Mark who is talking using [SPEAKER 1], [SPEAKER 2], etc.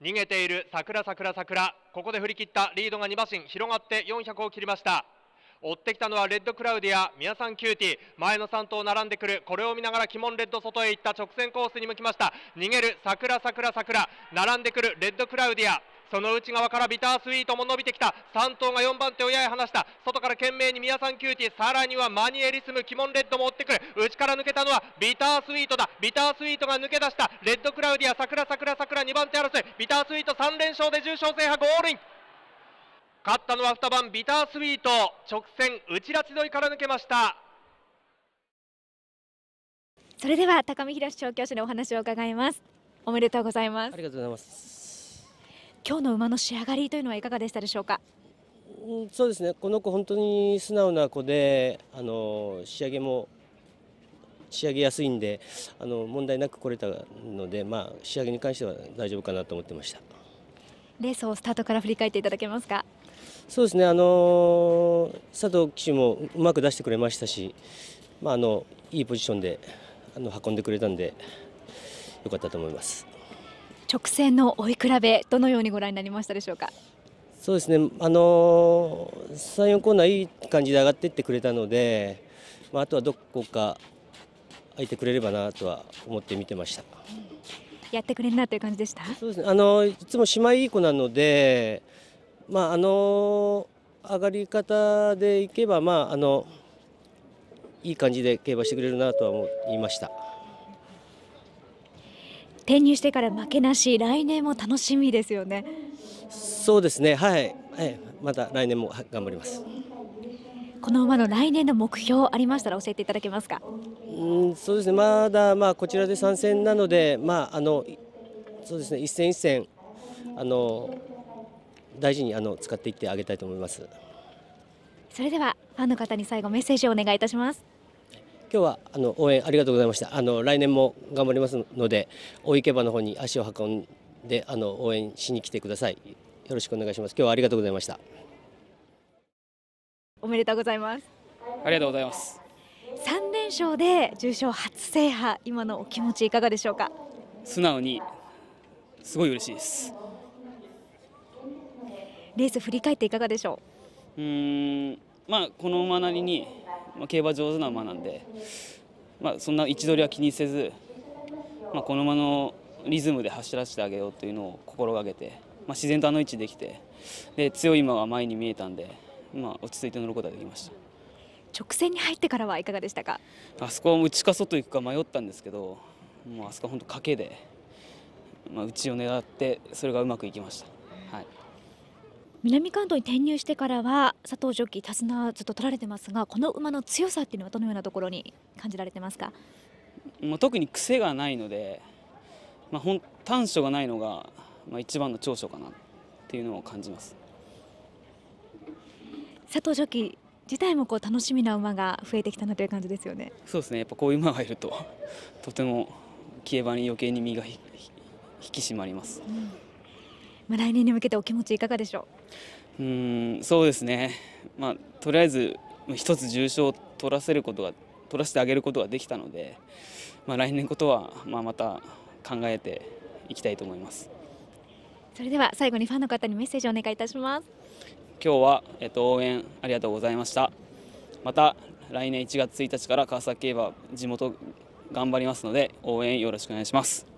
[SPEAKER 1] 逃げている桜桜桜ここで振り切ったリードが2馬身広がって400を切りました追ってきたのはレッドクラウディア宮さんキューティー前の3頭並んでくるこれを見ながら鬼門レッド外へ行った直線コースに向きました逃げる桜桜桜並んでくるレッドクラウディアその内側からビタースイートも伸びてきた3頭が4番手をやや離した外から懸命に宮さんキューティーさらにはマニエリスムキモンレッドも追ってくる内から抜けたのはビタースイートだビタースイートが抜け出したレッドクラウディア桜桜桜2番手争いビタースイート3連勝で重賞制覇ゴールイン勝ったのは2番ビタースイート直線内拉致沿いから抜けました
[SPEAKER 2] それでは高見博調教師のお話を伺いますおめでとうございますあり
[SPEAKER 3] がとうございます
[SPEAKER 2] 今日の馬の仕上がりというのはいかがでしたでしょうか。
[SPEAKER 3] うん、そうですねこの子本当に素直な子であの仕上げも仕上げやすいんであの問題なく来れたので、まあ、仕上げに関しては大丈夫かなと思ってました
[SPEAKER 2] レースをスタートから振り返っていただけますかそうです
[SPEAKER 3] ねあの佐藤騎手もうまく出してくれましたし、まあ、あのいいポジションであの運んでくれたんで良かったと思います。
[SPEAKER 2] 直線の追い比べどのようにご覧になりましたでしょうか。
[SPEAKER 3] そうですね、あのー、3、4コーナーいい感じで上がっていってくれたので、まあ、あとはどこか空いてくれればなとは思って見てました。
[SPEAKER 2] やってくれるなという感じでしたそうですね、あ
[SPEAKER 3] のー、いつも姉妹いい子なので、まあ、あのー、上がり方でいけば、まあ、あのいい感じで競馬してくれるなとは思いました。
[SPEAKER 2] 転入してから負けなし来年も楽しみですよね
[SPEAKER 3] そうですねはい、はい、また来年も頑張ります
[SPEAKER 2] この馬の来年の目標ありましたら教えていただけますか
[SPEAKER 3] うんそうですねまだまあこちらで参戦なのでまああのそうですね一戦一戦あの大事にあの使っていってあげたいと思います
[SPEAKER 2] それではファンの方に最後メッセージをお願いいたします今日
[SPEAKER 3] はあの応援ありがとうございましたあの来年も頑張りますので大池場の方に足を運んであの応援しに来てくださいよろしくお願いします今日はありがとうございました
[SPEAKER 2] おめでとうございます
[SPEAKER 4] ありがとうございます
[SPEAKER 2] 三連勝で重賞初制覇今のお気持ちいかがでしょうか
[SPEAKER 4] 素直にすごい嬉しいです
[SPEAKER 2] レース振り返っていかがでしょ
[SPEAKER 4] ううんまあこの馬なりにまあ、競馬上手な馬なんで、まあ、そんな位置取りは気にせず、まあ、この馬のリズムで走らせてあげようというのを心がけて、まあ、自然とあの位置できてで強い馬が前に見えたんで、まあ、落ち着いて乗ることができました
[SPEAKER 2] 直線に入ってからはいかがでしたか
[SPEAKER 4] あそこは内か外行くか迷ったんですけどもうあそこは本当賭けで、まあ、内を狙ってそれがうまくいきました。
[SPEAKER 2] 南関東に転入してからは佐藤ジョッキー手綱ずっと取られてますがこの馬の強さっていうのはどのようなところに感じられてますか
[SPEAKER 4] まう特に癖がないので、まあ、本短所がないのが、まあ、一番の長所かなっていうのを感じます
[SPEAKER 2] 佐藤ジョッキー自体もこう楽しみな馬が増えてきたなという感じですよね
[SPEAKER 4] そうですねやっぱこういう馬がいるととても競馬に余計に身が引き締まります。うん
[SPEAKER 2] まあ、来年に向けてお気持ちいかがでしょ
[SPEAKER 4] ううんそうですね、まあ、とりあえず一つ重賞を取らせることが取らせてあげることができたので、まあ、来年ことは、まあ、また考えていきたいと思います
[SPEAKER 2] それでは最後にファンの方にメッセージをお願いいたします
[SPEAKER 4] 今日は、えっと、応援ありがとうございましたまた来年1月1日から川崎競馬地元頑張りますので応援よろしくお願いします